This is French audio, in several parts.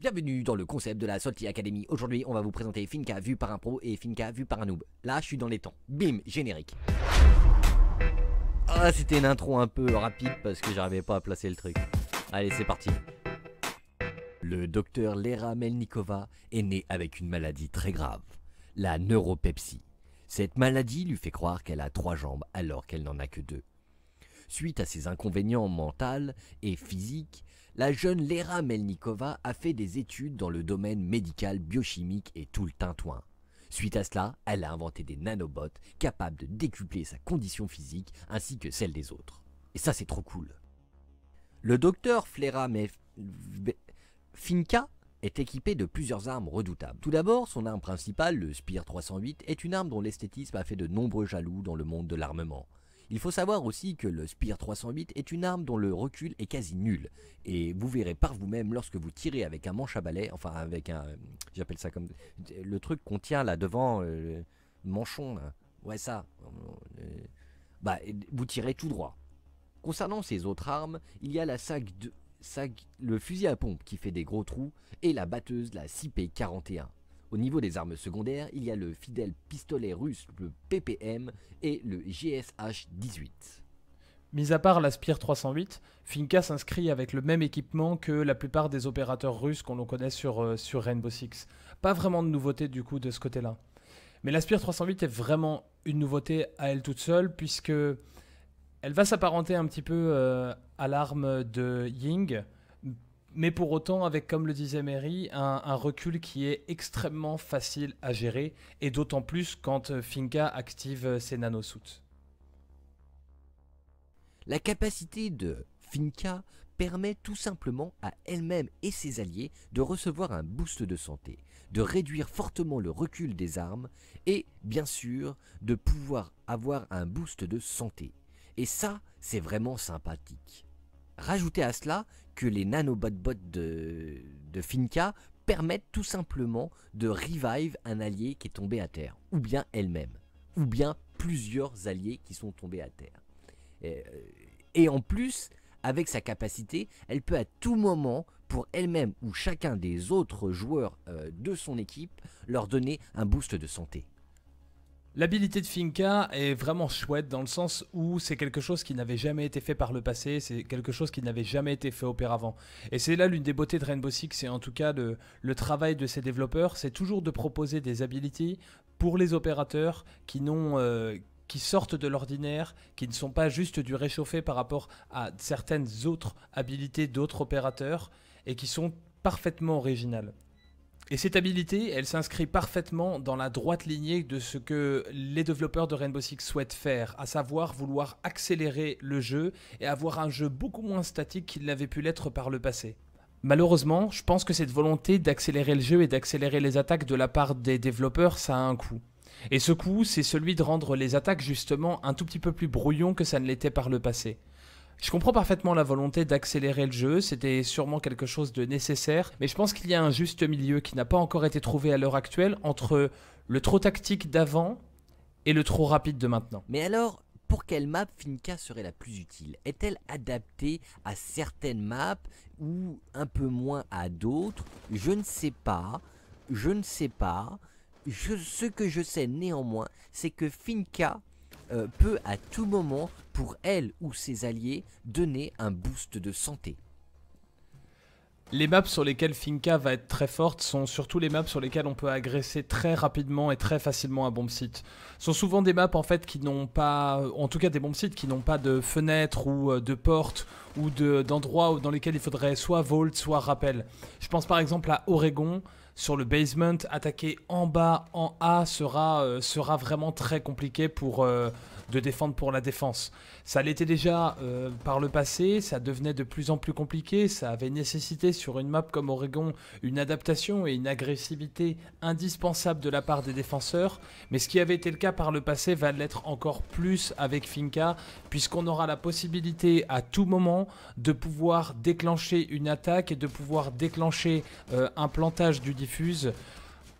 Bienvenue dans le concept de la Salty Academy. Aujourd'hui, on va vous présenter Finca vu par un pro et Finca vu par un noob. Là, je suis dans les temps. Bim, générique. Ah, c'était une intro un peu rapide parce que j'arrivais pas à placer le truc. Allez, c'est parti. Le docteur Lera Melnikova est né avec une maladie très grave, la neuropepsie. Cette maladie lui fait croire qu'elle a trois jambes alors qu'elle n'en a que deux. Suite à ses inconvénients mentaux et physiques, la jeune Lera Melnikova a fait des études dans le domaine médical, biochimique et tout le tintouin. Suite à cela, elle a inventé des nanobots capables de décupler sa condition physique ainsi que celle des autres. Et ça c'est trop cool. Le docteur Flera Finka est équipé de plusieurs armes redoutables. Tout d'abord, son arme principale, le Spear 308, est une arme dont l'esthétisme a fait de nombreux jaloux dans le monde de l'armement. Il faut savoir aussi que le Spear 308 est une arme dont le recul est quasi nul, et vous verrez par vous-même lorsque vous tirez avec un manche à balai, enfin avec un, j'appelle ça comme, le truc qu'on tient là devant, euh, manchon, ouais ça, euh, bah vous tirez tout droit. Concernant ces autres armes, il y a la SAG, 2, le fusil à pompe qui fait des gros trous, et la batteuse, la 6 41 au niveau des armes secondaires, il y a le fidèle pistolet russe, le PPM, et le GSH-18. Mis à part l'Aspire 308, Finca s'inscrit avec le même équipement que la plupart des opérateurs russes qu'on connaît sur, euh, sur Rainbow Six. Pas vraiment de nouveauté du coup de ce côté-là. Mais l'Aspire 308 est vraiment une nouveauté à elle toute seule puisque elle va s'apparenter un petit peu euh, à l'arme de Ying, mais pour autant avec, comme le disait Mary, un, recul qui est extrêmement facile à gérer, et d'autant plus quand euh, Finca active euh, ses nanosuits. La capacité de Finca permet tout simplement à elle-même et ses alliés de recevoir un boost de santé, de réduire fortement le recul des armes et, bien sûr, de pouvoir avoir un boost de santé. Et ça, c'est vraiment sympathique. Rajoutez à cela que les nanobotbots de, de Finca permettent tout simplement de revive un allié qui est tombé à terre, ou bien elle-même, ou bien plusieurs alliés qui sont tombés à terre. et euh, en plus, avec sa capacité, elle peut à tout moment, pour elle-même ou chacun des autres joueurs euh, de son équipe, leur donner un boost de santé. L'habilité de Finca est vraiment chouette dans le sens où c'est quelque chose qui n'avait jamais été fait par le passé, c'est quelque chose qui n'avait jamais été fait auparavant. Et c'est là l'une des beautés de Rainbow Six et en tout cas le, travail de ses développeurs, c'est toujours de proposer des habilités pour les opérateurs qui euh, qui sortent de l'ordinaire, qui ne sont pas juste du réchauffé par rapport à certaines autres habilités d'autres opérateurs et qui sont parfaitement originales. Et cette habilité, elle s'inscrit parfaitement dans la droite lignée de ce que les développeurs de Rainbow Six souhaitent faire, à savoir vouloir accélérer le jeu et avoir un jeu beaucoup moins statique qu'il n'avait pu l'être par le passé. Malheureusement, je pense que cette volonté d'accélérer le jeu et d'accélérer les attaques de la part des développeurs, ça a un coût. Et ce coût, c'est celui de rendre les attaques justement un tout petit peu plus brouillon que ça ne l'était par le passé. Je comprends parfaitement la volonté d'accélérer le jeu, c'était sûrement quelque chose de nécessaire, mais je pense qu'il y a un juste milieu qui n'a pas encore été trouvé à l'heure actuelle entre le trop tactique d'avant et le trop rapide de maintenant. Mais alors, pour quelle map Finca serait la plus utile Est-elle adaptée à certaines maps ou un peu moins à d'autres Je ne sais pas. Je ne sais pas. ce que je sais néanmoins, c'est que Finca euh, peut à tout moment, pour elle ou ses alliés, donner un boost de santé. Les maps sur lesquelles Finca va être très forte sont surtout les maps sur lesquelles on peut agresser très rapidement et très facilement un bomb site. Ce sont souvent des maps en fait qui n'ont pas, en tout cas des bomb sites qui n'ont pas de fenêtres ou euh, de portes ou d'endroits dans lesquels il faudrait soit vault soit rappel. Je pense par exemple à Oregon, sur le basement, attaquer en bas, en A, sera, euh, sera vraiment très compliqué pour, euh, de défendre pour la défense. Ça l'était déjà euh, par le passé, ça devenait de plus en plus compliqué, ça avait nécessité sur une map comme Oregon une adaptation et une agressivité indispensable de la part des défenseurs, mais ce qui avait été le cas par le passé va l'être encore plus avec Finca, puisqu'on aura la possibilité à tout moment de pouvoir déclencher une attaque et de pouvoir déclencher un plantage du défenseur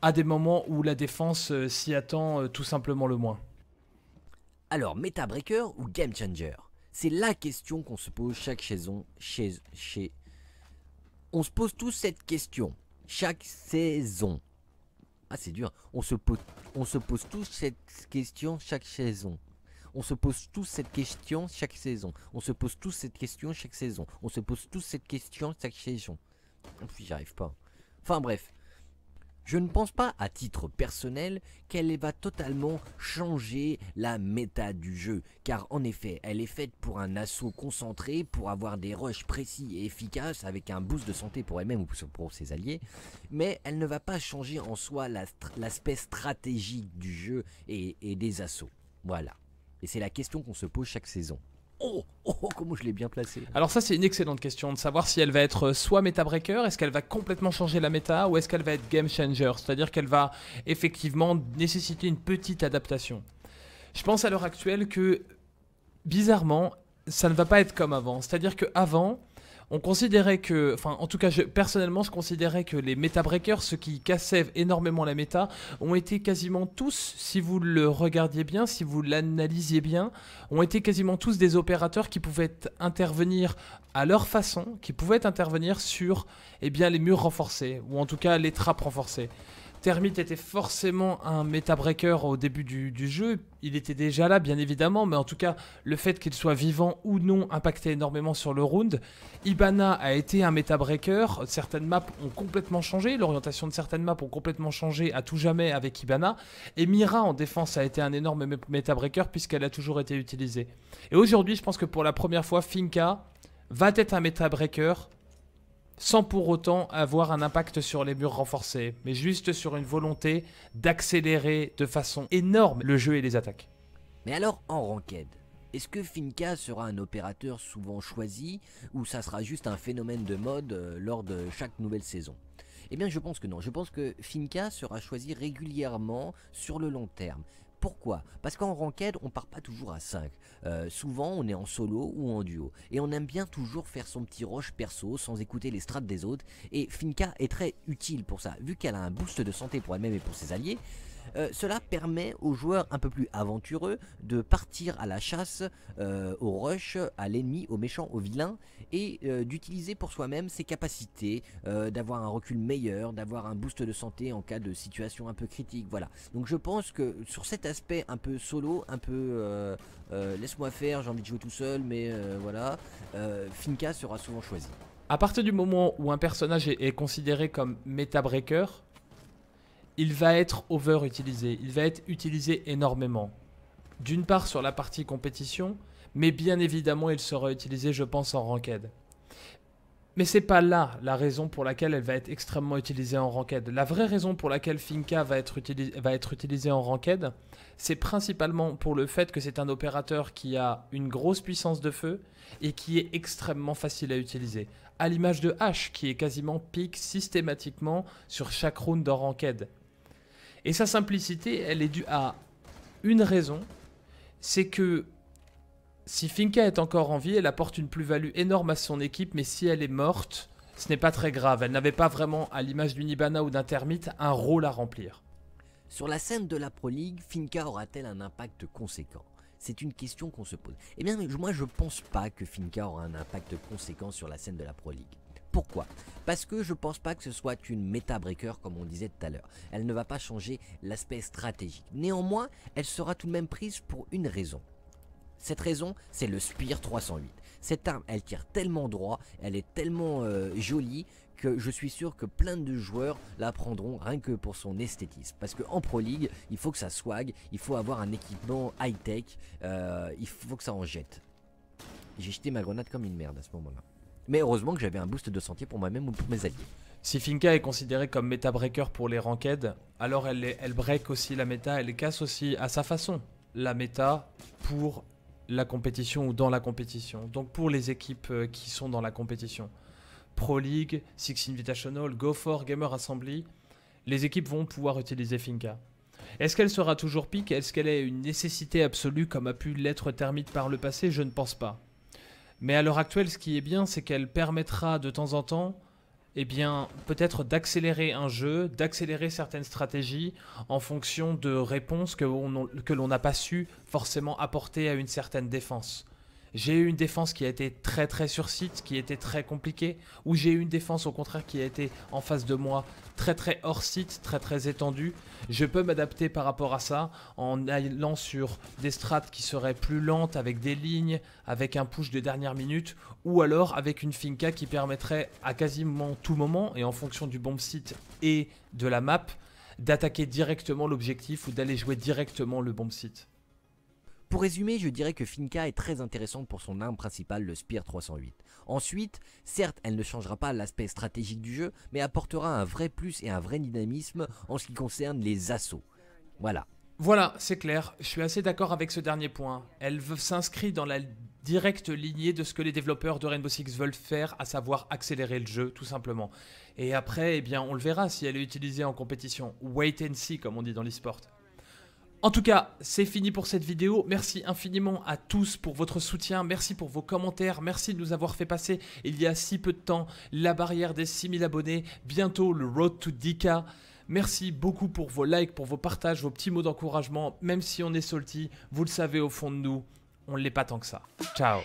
à des moments où la défense euh, s'y attend euh, tout simplement le moins. Alors, Meta Breaker ou Game Changer C'est la question qu'on se pose chaque saison. Chez, chez... On se pose tous cette question. Chaque saison. Ah, c'est dur. On se, pose, on se pose tous cette question chaque saison. On se pose tous cette question chaque saison. On se pose tous cette question chaque saison. On se pose tous cette question chaque saison. puis j'arrive pas. Enfin bref, je ne pense pas, à titre personnel, qu'elle va totalement changer la méta du jeu, car en effet, elle est faite pour un assaut concentré, pour avoir des rushs précis et efficaces, avec un boost de santé pour elle-même ou pour ses alliés, mais elle ne va pas changer en soi l'aspect stratégique du jeu et des assauts. Voilà. Et c'est la question qu'on se pose chaque saison. Oh, oh, oh, comment je l'ai bien placé. Alors ça c'est une excellente question de savoir si elle va être euh, soit meta breaker, est-ce qu'elle va complètement changer la méta ou est-ce qu'elle va être game changer, c'est-à-dire qu'elle va effectivement nécessiter une petite adaptation. Je pense à l'heure actuelle que bizarrement ça ne va pas être comme avant, c'est-à-dire que avant on considérait que, enfin en tout cas je, personnellement je considérais que les meta breakers, ceux qui cassaient énormément la méta, ont été quasiment tous, si vous le regardiez bien, si vous l'analysiez bien, ont été quasiment tous des opérateurs qui pouvaient intervenir à leur façon, qui pouvaient intervenir sur eh bien, les murs renforcés, ou en tout cas les trappes renforcées. Termite était forcément un meta breaker au début du, jeu. Il était déjà là, bien évidemment, mais en tout cas, le fait qu'il soit vivant ou non impactait énormément sur le round. Ibana a été un meta breaker. Certaines maps ont complètement changé. L'orientation de certaines maps ont complètement changé à tout jamais avec Ibana. Et Mira en défense a été un énorme meta breaker puisqu'elle a toujours été utilisée. Et aujourd'hui, je pense que pour la première fois, Finca va être un meta breaker sans pour autant avoir un impact sur les murs renforcés, mais juste sur une volonté d'accélérer de façon énorme le jeu et les attaques. Mais alors en ranked, est-ce que Finca sera un opérateur souvent choisi ou ça sera juste un phénomène de mode euh, lors de chaque nouvelle saison Eh bien je pense que non, je pense que Finca sera choisi régulièrement sur le long terme. Pourquoi Parce qu'en ranked, on part pas toujours à 5. Euh, souvent, on est en solo ou en duo. Et on aime bien toujours faire son petit rush perso sans écouter les strats des autres. Et Finca est très utile pour ça. Vu qu'elle a un boost de santé pour elle-même et pour ses alliés, euh, cela permet aux joueurs un peu plus aventureux de partir à la chasse, aux euh, au rush, à l'ennemi, au méchant, au vilain, et d'utiliser pour soi-même ses capacités, d'avoir un recul meilleur, d'avoir un boost de santé en cas de situation un peu critique, voilà. Donc je pense que sur cette aspect un peu solo, un peu euh, euh, laisse-moi faire, j'ai envie de jouer tout seul, mais euh, voilà, Finca sera souvent choisi. À partir du moment où un personnage est, est considéré comme meta breaker, il va être over-utilisé, il va être utilisé énormément. D'une part sur la partie compétition, mais bien évidemment il sera utilisé je pense en ranked. Mais c'est pas là la raison pour laquelle elle va être extrêmement utilisée en ranked. La vraie raison pour laquelle Finca va être, utilisée en ranked, c'est principalement pour le fait que c'est un opérateur qui a une grosse puissance de feu et qui est extrêmement facile à utiliser. À l'image de H qui est quasiment pique systématiquement sur chaque round dans ranked. Et sa simplicité, elle est due à une raison, c'est que si Finca est encore en vie, elle apporte une plus-value énorme à son équipe, mais si elle est morte, ce n'est pas très grave. Elle n'avait pas vraiment, à l'image d'une Ibana ou d'un Termite, un rôle à remplir. Sur la scène de la Pro League, Finca aura-t-elle un impact conséquent c'est une question qu'on se pose. Eh bien, moi, je pense pas que Finca aura un impact conséquent sur la scène de la Pro League. Pourquoi Parce que je pense pas que ce soit une meta breaker comme on disait tout à l'heure. Elle ne va pas changer l'aspect stratégique. Néanmoins, elle sera tout de même prise pour une raison. Cette raison, c'est le Spear 308. Cette arme, elle tire tellement droit, elle est tellement euh, jolie que je suis sûr que plein de joueurs la prendront rien que pour son esthétisme. Parce que en Pro League, il faut que ça swag, il faut avoir un équipement high-tech, euh, il faut que ça en jette. J'ai jeté ma grenade comme une merde à ce moment-là. Mais heureusement que j'avais un boost de sentier pour moi-même ou pour mes alliés. Si Finka est considérée comme méta breaker pour les ranked, alors elle, elle break aussi la méta, elle casse aussi à sa façon la méta pour la compétition ou dans la compétition. Donc pour les équipes euh, qui sont dans la compétition, Pro League, Six Invitational, go For, Gamer Assembly, les équipes vont pouvoir utiliser Finca. Est-ce qu'elle sera toujours pique Est-ce qu'elle est une nécessité absolue comme a pu l'être Termite par le passé Je ne pense pas. Mais à l'heure actuelle, ce qui est bien, c'est qu'elle permettra de temps en temps eh bien, peut-être d'accélérer un jeu, d'accélérer certaines stratégies en fonction de réponses que l'on n'a pas su forcément apporter à une certaine défense. J'ai eu une défense qui a été très très sur site, qui était très compliquée, ou j'ai eu une défense au contraire qui a été en face de moi, très très hors site, très très étendue. Je peux m'adapter par rapport à ça en allant sur des strates qui seraient plus lentes avec des lignes, avec un push de dernière minute, ou alors avec une finca qui permettrait à quasiment tout moment, et en fonction du bomb et de la map, d'attaquer directement l'objectif ou d'aller jouer directement le bomb pour résumer, je dirais que Finca est très intéressante pour son arme principale, le Spear 308. Ensuite, certes, elle ne changera pas l'aspect stratégique du jeu, mais apportera un vrai plus et un vrai dynamisme en ce qui concerne les assauts. Voilà. Voilà, c'est clair. Je suis assez d'accord avec ce dernier point. Elle s'inscrit dans la directe lignée de ce que les développeurs de Rainbow Six veulent faire, à savoir accélérer le jeu, tout simplement. Et après, eh bien, on le verra si elle est utilisée en compétition. Wait and see, comme on dit dans l'esport. En tout cas, c'est fini pour cette vidéo. Merci infiniment à tous pour votre soutien. Merci pour vos commentaires. Merci de nous avoir fait passer il y a si peu de temps la barrière des 6000 abonnés. Bientôt le Road to 10 Merci beaucoup pour vos likes, pour vos partages, vos petits mots d'encouragement. Même si on est salty, vous le savez au fond de nous, on ne l'est pas tant que ça. Ciao